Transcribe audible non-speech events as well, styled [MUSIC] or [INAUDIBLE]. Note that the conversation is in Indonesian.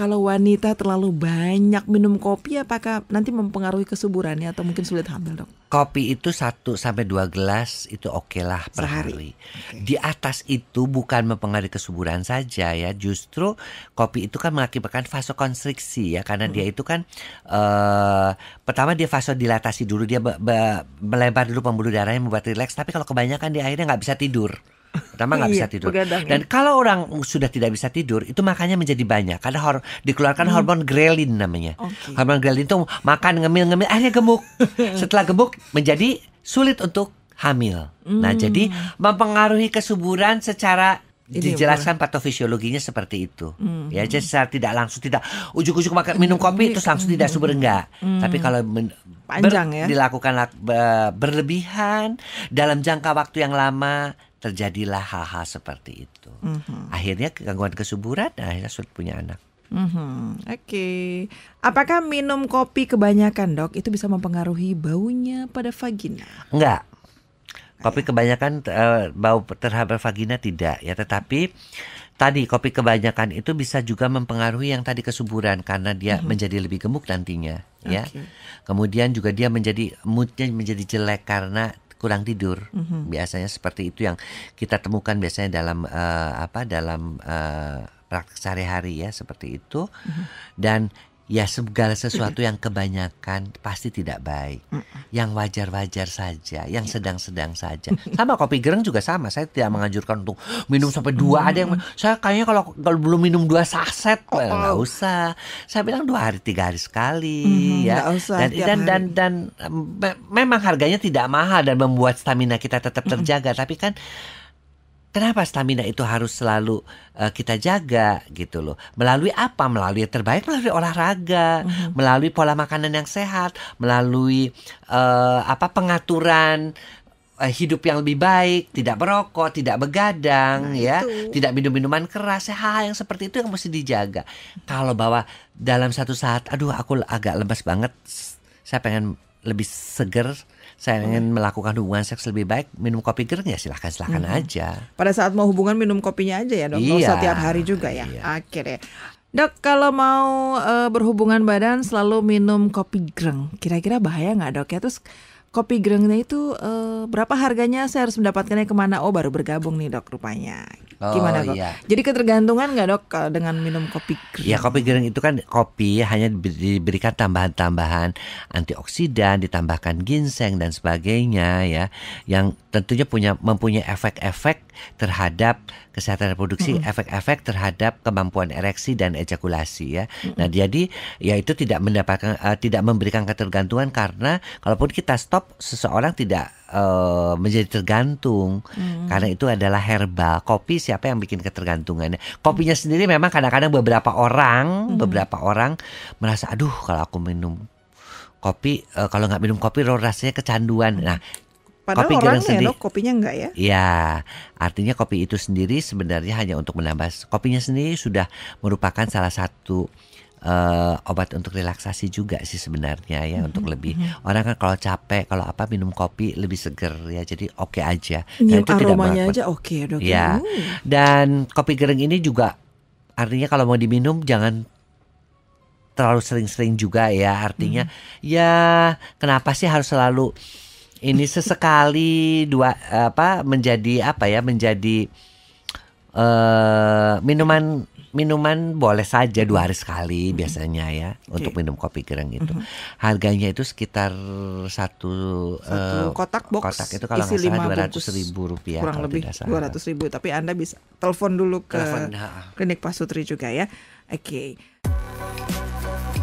kalau wanita terlalu banyak minum kopi apakah nanti mempengaruhi kesuburannya atau mungkin sulit hamil dok? Kopi itu 1 sampai dua gelas itu oke okay lah per Sehari. hari. Okay. Di atas itu bukan mempengaruhi kesuburan saja ya, justru kopi itu kan mengakibatkan vasokonstriksi ya karena hmm. dia itu kan uh, pertama dia vasodilatasi dulu dia be be melebar dulu pembuluh darahnya membuat rileks tapi kalau kebanyakan dia akhirnya nggak bisa tidur. Pertama nggak iya, bisa tidur. Dan iya. kalau orang sudah tidak bisa tidur, itu makanya menjadi banyak karena hor dikeluarkan hmm. hormon grelin namanya. Okay. Hormon grelin itu makan ngemil-ngemil akhirnya gemuk. [LAUGHS] Setelah gemuk menjadi sulit untuk hamil. Nah, hmm. Nah, jadi mempengaruhi kesuburan secara ini dijelaskan ya, patofisiologinya seperti itu. hmm Ya, jadi secara tidak langsung tidak ujuk-ujuk makan minum hmm. kopi itu langsung tidak hmm. subur enggak. hmm Tapi kalau men- panjang ber- ya dilakukan ber berlebihan dalam jangka waktu yang lama terjadilah hal-hal seperti itu. Mm-hmm. Akhirnya gangguan kesuburan, akhirnya sulit punya anak. Mm-hmm. Oke, okay. apakah minum kopi kebanyakan dok itu bisa mempengaruhi baunya pada vagina? Enggak, kopi kebanyakan uh, bau terhadap vagina tidak ya, tetapi tadi kopi kebanyakan itu bisa juga mempengaruhi yang tadi kesuburan karena dia mm-hmm. menjadi lebih gemuk nantinya, ya. Okay. Kemudian juga dia menjadi moodnya menjadi jelek karena kurang tidur. Mm -hmm. Biasanya seperti itu yang kita temukan biasanya dalam uh, apa dalam uh, praktek sehari-hari ya seperti itu. Mm -hmm. Dan Ya segala sesuatu yang kebanyakan pasti tidak baik. Yang wajar-wajar saja, yang iya. sedang-sedang saja. Sama kopi gereng juga sama. Saya tidak mm. menganjurkan untuk minum sampai dua. Ada yang mm. saya kayaknya kalau kalau belum minum dua saset oh, oh. nggak usah. Saya bilang dua hari tiga hari sekali hmm, ya. Usah, dan, dan, dan dan dan me memang harganya tidak mahal dan membuat stamina kita tetap terjaga. Tapi kan Kenapa stamina itu harus selalu uh, kita jaga gitu loh? Melalui apa? Melalui yang terbaik, melalui olahraga, mm-hmm. melalui pola makanan yang sehat, melalui uh, apa pengaturan uh, hidup yang lebih baik, tidak merokok, tidak begadang, nah, ya, itu. tidak minum minuman keras, ya, hal hal yang seperti itu yang mesti dijaga. Kalau bahwa dalam satu saat, aduh, aku agak lemas banget, saya pengen lebih seger, saya ingin melakukan hubungan seks lebih baik minum kopi gerak ya silahkan silahkan hmm. aja. Pada saat mau hubungan minum kopinya aja ya dok. Iya. Setiap hari juga ya. Iya. Oke Dok, kalau mau uh, berhubungan badan selalu minum kopi greng, kira-kira bahaya nggak dok? Ya terus kopi grengnya itu uh, berapa harganya? Saya harus mendapatkannya kemana? Oh, baru bergabung nih dok rupanya. Oh, Gimana dok? Iya. Jadi ketergantungan nggak dok dengan minum kopi greng? Ya kopi greng itu kan kopi hanya diberikan tambahan-tambahan antioksidan, ditambahkan ginseng dan sebagainya ya, yang tentunya punya mempunyai efek-efek terhadap kesehatan reproduksi, mm-hmm. efek-efek terhadap kemampuan ereksi dan ejakulasi ya. Mm-hmm. Nah jadi ya itu tidak mendapatkan uh, tidak memberikan ketergantungan karena kalaupun kita stop stop seseorang tidak uh, menjadi tergantung hmm. karena itu adalah herbal kopi siapa yang bikin ketergantungannya kopinya hmm. sendiri memang kadang-kadang beberapa orang hmm. beberapa orang merasa aduh kalau aku minum kopi uh, kalau nggak minum kopi rasanya kecanduan nah Padahal kopi orang sendiri. no, kopinya enggak ya? Ya, artinya kopi itu sendiri sebenarnya hanya untuk menambah kopinya sendiri sudah merupakan salah satu uh, obat untuk relaksasi juga sih sebenarnya ya mm-hmm. untuk lebih mm-hmm. orang kan kalau capek kalau apa minum kopi lebih seger ya jadi oke okay aja dan nah, itu aromanya tidak aja oke okay, gitu. ya dan kopi kering ini juga artinya kalau mau diminum jangan terlalu sering-sering juga ya artinya mm. ya kenapa sih harus selalu ini sesekali dua apa menjadi apa ya menjadi uh, minuman minuman boleh saja dua hari sekali mm -hmm. biasanya ya okay. untuk minum kopi kering itu. Mm -hmm. Harganya itu sekitar satu, satu eh, kotak box kotak itu kalau isi dua ratus ribu rupiah kurang lebih dua ratus ribu. Tapi anda bisa telepon dulu ke telepon, nah. klinik Pasutri juga ya. Oke. Okay.